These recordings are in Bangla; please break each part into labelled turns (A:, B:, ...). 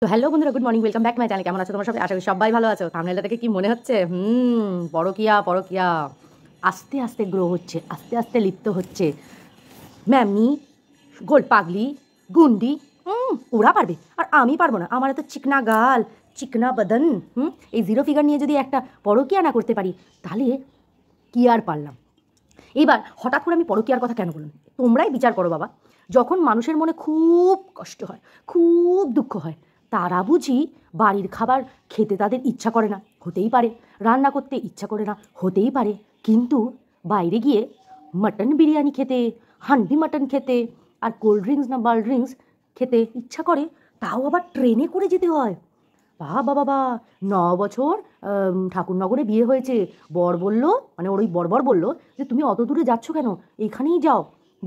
A: তো হ্যালো বন্ধুরা good morning welcome back my channel কেমন আছো তোমার সবাই আশা করি সবাই ভালো আছো থামনেলটা থেকে কি মনে হচ্ছে হুম পরকিয়া পরকিয়া আস্তে আস্তে গ্রো হচ্ছে আস্তে আস্তে লিপ্ত হচ্ছে ম্যামনি গোল পাগলি গুন্ডি হুম ওরা পারবে আর আমি পারবো না আমার এত চিকনা গাল চিকনা বদন হুম এই জিরো ফিগার নিয়ে যদি একটা পরকিয়া না করতে পারি তাহলে কি আর পারলাম এবার হঠাৎ করে আমি পরকিয়ার কথা কেন বললাম তোমরাই বিচার করো বাবা যখন মানুষের মনে খুব কষ্ট হয় খুব দুঃখ হয় তারা বুঝি বাড়ির খাবার খেতে তাদের ইচ্ছা করে না হতেই পারে রান্না করতে ইচ্ছা করে না হতেই পারে কিন্তু বাইরে গিয়ে মাটন বিরিয়ানি খেতে হান্ডি মাটন খেতে আর কোল্ড ড্রিঙ্কস না বাল ড্রিঙ্কস খেতে ইচ্ছা করে তাও আবার ট্রেনে করে যেতে হয় বা বাবা বা ন বছর ঠাকুরনগরে বিয়ে হয়েছে বর বলল মানে ওর ওই বরবর বললো যে তুমি অত দূরে যাচ্ছ কেন এখানেই যাও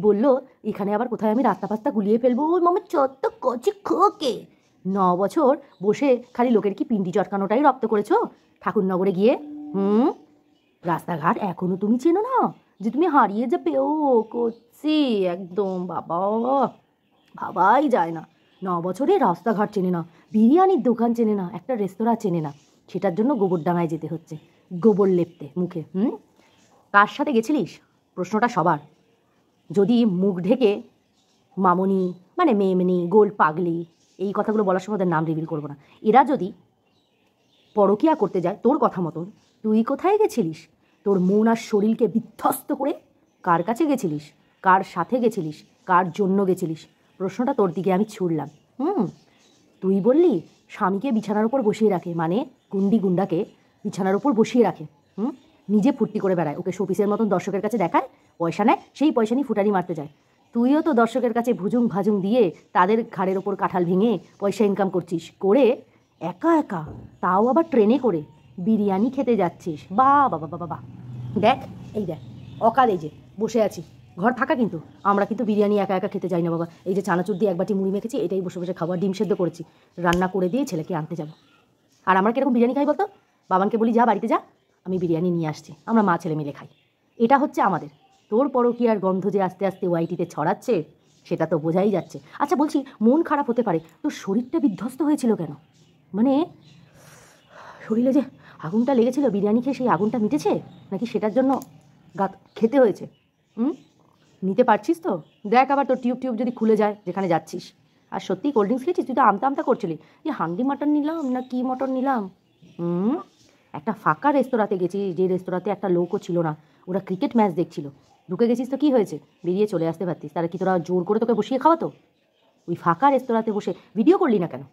A: বললো এখানে আবার কোথায় আমি রাস্তা ফাস্তা গুলিয়ে ফেলবো মামা চত্ত কচি খোকে ন বছর বসে খালি লোকের কি পিন্ডি চটকানোটাই রপ্ত করেছো ঠাকুরনগরে গিয়ে হুম রাস্তাঘাট এখনও তুমি চেনো না যে তুমি হারিয়ে যাবে ও করছি একদম বাবা ভাবাই যায় না ন বছরে রাস্তাঘাট চেনে না বিরিয়ানির দোকান চেনে না একটা রেস্তোরাঁ চেনে না সেটার জন্য গোবরডাঙায় যেতে হচ্ছে গোবর লেপতে মুখে হুম কার সাথে গেছিলিস প্রশ্নটা সবার যদি মুখ ঢেকে মামনি মানে মেমনি গোল পাগলি এই কথাগুলো বলার সময় ওদের নাম রিভিল করবো না এরা যদি পরকিয়া করতে যায় তোর কথা মতন তুই কোথায় গেছিলিস তোর মন আর শরীরকে বিধ্বস্ত করে কার কাছে গেছিলিস কার সাথে গেছিলিস কার জন্য গেছিলিস প্রশ্নটা তোর দিকে আমি ছুড়লাম হুম তুই বললি স্বামীকে বিছানার উপর বসিয়ে রাখে মানে গুন্ডি গুন্ডাকে বিছানার উপর বসিয়ে রাখে হুম নিজে ফুর্তি করে বেড়ায় ওকে শোপিসের মতন দর্শকের কাছে দেখায় পয়সা নেয় সেই পয়সা নিয়ে ফুটারি মারতে যায় তুইও তো দর্শকের কাছে ভুজুং ভাজুং দিয়ে তাদের ঘাড়ের ওপর কাঁঠাল ভেঙে পয়সা ইনকাম করছিস করে একা একা তাও আবার ট্রেনে করে বিরিয়ানি খেতে যাচ্ছিস বা বাবা বাবা বা দেখ এই দেখ অকাল এই যে বসে আছি ঘর থাকা কিন্তু আমরা কিন্তু বিরিয়ানি একা একা খেতে যাই না বাবা এই যে চানাচুর দিয়ে একবারটি মুড়ি মেখেছি এটাই বসে বসে খাবার ডিম সেদ্ধ করেছি রান্না করে দিয়ে ছেলেকে আনতে যাব আর আমরা কীরকম বিরিয়ানি খাই বলতো বাবানকে বলি যা বাড়িতে যা আমি বিরিয়ানি নিয়ে আসছি আমরা মা ছেলে মিলে খাই এটা হচ্ছে আমাদের তোর পরকিয়ার গন্ধ যে আস্তে আস্তে ওয়াইটিতে ছড়াচ্ছে সেটা তো বোঝাই যাচ্ছে আচ্ছা বলছি মন খারাপ হতে পারে তোর শরীরটা বিধ্বস্ত হয়েছিল কেন মানে শরীরে যে আগুনটা লেগেছিল বিরিয়ানি খেয়ে সেই আগুনটা মিটেছে নাকি সেটার জন্য গা খেতে হয়েছে হুম নিতে পারছিস তো দেখ আবার তোর টিউব টিউব যদি খুলে যায় যেখানে যাচ্ছিস আর সত্যি কোল্ড ড্রিঙ্কস খেয়েছিস তুই তো আমতা আমতা করছিলি যে হান্ডি মটন নিলাম না কি মটন নিলাম হুম একটা ফাঁকা রেস্তোরাঁতে গেছি যে রেস্তোরাঁতে একটা লোকও ছিল না ওরা ক্রিকেট ম্যাচ দেখছিল ঢুকে গেছিস তো কী হয়েছে বেরিয়ে চলে আসতে পারতিস তারা কি তোরা জোর করে তোকে বসিয়ে খাওয়াতো ওই ফাঁকা রেস্তোরাঁতে বসে ভিডিও করলি না কেন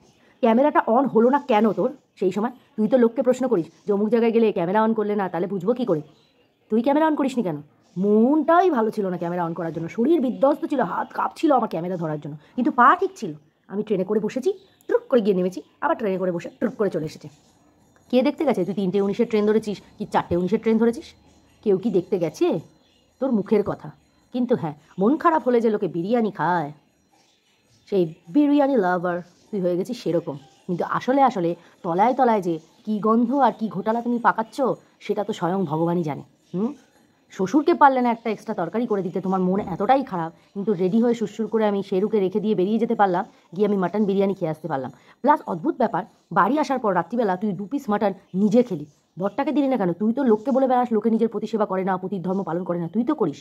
A: ক্যামেরাটা অন হলো না কেন তোর সেই সময় তুই তো লোককে প্রশ্ন করিস যে অমুক জায়গায় গেলে ক্যামেরা অন করলে না তাহলে বুঝবো কী করে তুই ক্যামেরা অন করিসনি কেন মনটাই ভালো ছিল না ক্যামেরা অন করার জন্য শরীর বিধ্বস্ত ছিল হাত কাঁপছিল আমার ক্যামেরা ধরার জন্য কিন্তু পা ঠিক ছিল আমি ট্রেনে করে বসেছি ট্রুক করে গিয়ে নেমেছি আবার ট্রেনে করে বসে ট্রুক করে চলে এসেছে কে দেখতে গেছে তুই তিনটে উনিশের ট্রেন ধরেছিস কি চারটে উনিশের ট্রেন ধরেছিস কেউ কি দেখতে গেছে তোর মুখের কথা কিন্তু হ্যাঁ মন খারাপ হলে যে লোকে বিরিয়ানি খায় সেই বিরিয়ানি লাভার তুই হয়ে গেছিস সেরকম কিন্তু আসলে আসলে তলায় তলায় যে কি গন্ধ আর কি ঘোটালা তুমি পাকাচ্ছ সেটা তো স্বয়ং ভগবানই জানে হুম শ্বশুরকে পারলে না একটা এক্সট্রা তরকারি করে দিতে তোমার মন এতটাই খারাপ কিন্তু রেডি হয়ে শ্বশুর করে আমি শেরুকে রেখে দিয়ে বেরিয়ে যেতে পারলাম গিয়ে আমি মাটন বিরিয়ানি খেয়ে আসতে পারলাম প্লাস অদ্ভুত ব্যাপার বাড়ি আসার পর রাত্রিবেলা তুই দু পিস মাটন নিজে খেলি বরটাকে দিলি না কেন তুই তো লোককে বলে বেড়াস লোকে নিজের প্রতিসেবা করে না পতির ধর্ম পালন করে না তুই তো করিস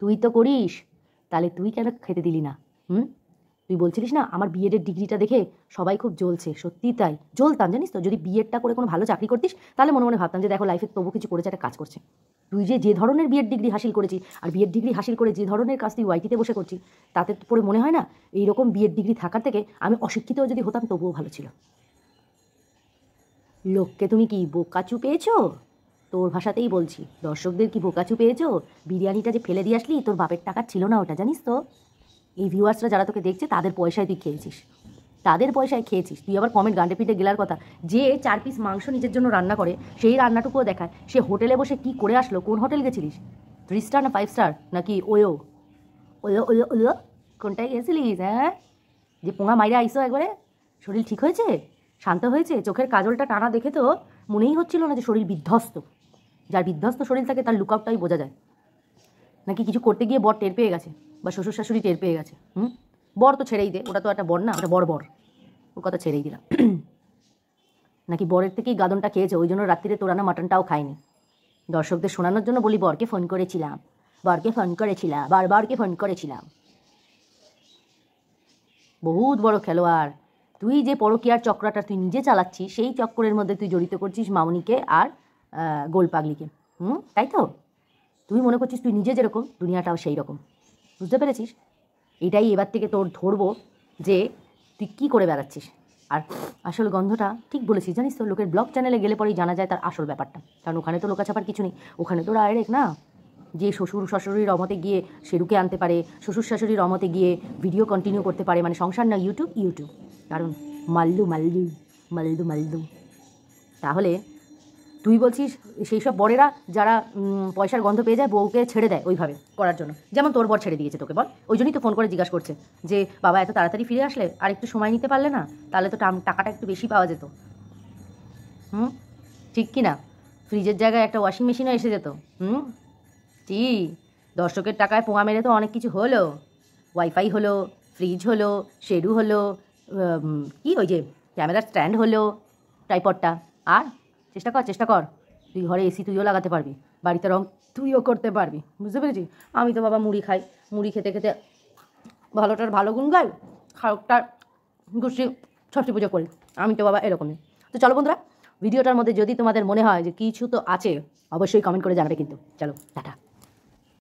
A: তুই তো করিস তাহলে তুই কেন খেতে দিলি না হুম তুই বলছিলিস না আমার বিএডের ডিগ্রিটা দেখে সবাই খুব জ্বলছে সত্যি তাই জ্বলতাম জানিস তো যদি বিএডটা করে কোনো ভালো চাকরি করতিস তাহলে মনে মনে ভাবতাম যে দেখো লাইফে তবু কিছু করেছে একটা কাজ করছে তুই যে যে ধরনের বিএড ডিগ্রি হাসিল করেছিস আর বিএড ডিগ্রি হাসিল করে যে ধরনের কাজ তুই ওয়াইটিতে বসে করছিস তাতে পরে মনে হয় না এইরকম বিএড ডিগ্রি থাকার থেকে আমি অশিক্ষিতও যদি হতাম তবুও ভালো ছিল লোককে তুমি কি বোকাচু পেয়েছো তোর ভাষাতেই বলছি দর্শকদের কি বোকাচু পেয়েছো বিরিয়ানিটা যে ফেলে দিয়ে আসলি তোর বাপের টাকা ছিল না ওটা জানিস তো এই ভিউয়ার্সরা যারা তোকে দেখছে তাদের পয়সায় তুই খেয়েছিস তাদের পয়সায় খেয়েছিস তুই আবার কমেন্ট গান্ডে পিঠে গেলার কথা যে চার পিস মাংস নিজের জন্য রান্না করে সেই রান্নাটুকুও দেখায় সে হোটেলে বসে কি করে আসলো কোন হোটেল গেছিলিস থ্রি স্টার না ফাইভ স্টার নাকি ওয়ো ওয়ো ওয়ো ওয়ো কোনটায় গেছিলিস হ্যাঁ যে পোঙা মাইরা আইসো একবারে শরীর ঠিক হয়েছে শান্ত হয়েছে চোখের কাজলটা টানা দেখে তো মনেই হচ্ছিল না যে শরীর বিধ্বস্ত যার বিধ্বস্ত শরীর থাকে তার লুকআপটাই বোঝা যায় নাকি কিছু করতে গিয়ে বর টের পেয়ে গেছে বা শ্বশুর শাশুড়ি টের পেয়ে গেছে হুম বর তো ছেড়েই দে ওটা তো একটা বর না ওটা বর বর ওর কথা ছেড়েই দিলাম নাকি বরের থেকেই গাদনটা খেয়েছে ওই জন্য রাত্রিরে তোরানা মাটনটাও খায়নি দর্শকদের শোনানোর জন্য বলি বরকে ফোন করেছিলাম বরকে ফোন করেছিলাম বারবারকে ফোন করেছিলাম বহুত বড় খেলোয়াড় তুই যে পরকিয়ার চক্রটা তুই নিজে চালাচ্ছিস সেই চক্রের মধ্যে তুই জড়িত করছিস মামনিকে আর গোল পাগলিকে হুম তাই তো তুই মনে করছিস তুই নিজে যেরকম দুনিয়াটাও সেই রকম বুঝতে পেরেছিস এটাই এবার থেকে তোর ধরবো যে তুই কী করে বেড়াচ্ছিস আর আসল গন্ধটা ঠিক বলেছিস জানিস তো লোকের ব্লগ চ্যানেলে গেলে পরেই জানা যায় তার আসল ব্যাপারটা কারণ ওখানে তো লোকাছাপার কিছু নেই ওখানে তো ডাইরেক্ট না যে শ্বশুর শাশুড়ির রমতে গিয়ে সেরুকে আনতে পারে শ্বশুর শাশুড়ির রমতে গিয়ে ভিডিও কন্টিনিউ করতে পারে মানে সংসার না ইউটিউব ইউটিউব কারণ মাল্লু মাল্লু মাল্লু মাল্লু তাহলে তুই বলছিস সেই সব বরেরা যারা পয়সার গন্ধ পেয়ে যায় বউকে ছেড়ে দেয় ওইভাবে করার জন্য যেমন তোর বর ছেড়ে দিয়েছে তোকে বল ওই জন্যই তো ফোন করে জিজ্ঞাসা করছে যে বাবা এত তাড়াতাড়ি ফিরে আসলে আর একটু সময় নিতে পারলে না তাহলে তো টাকাটা একটু বেশি পাওয়া যেত হুম ঠিক কি না ফ্রিজের জায়গায় একটা ওয়াশিং মেশিনও এসে যেত হুম টি দর্শকের টাকায় পোঙা মেরে তো অনেক কিছু হলো ওয়াইফাই হলো ফ্রিজ হলো শেডু হলো কি ওই যে ক্যামেরার স্ট্যান্ড হলেও টাইপডটা আর চেষ্টা কর চেষ্টা কর তুই ঘরে এসি তুইও লাগাতে পারবি বাড়িতে রং তুইও করতে পারবি বুঝতে পেরেছিস আমি তো বাবা মুড়ি খাই মুড়ি খেতে খেতে ভালোটার ভালো গুণ গাই খারাপটার গুষ্টি ষষ্ঠী পুজো করি আমি তো বাবা এরকমই তো চলো বন্ধুরা ভিডিওটার মধ্যে যদি তোমাদের মনে হয় যে কিছু তো আছে অবশ্যই কমেন্ট করে জানাবে কিন্তু চলো টাটা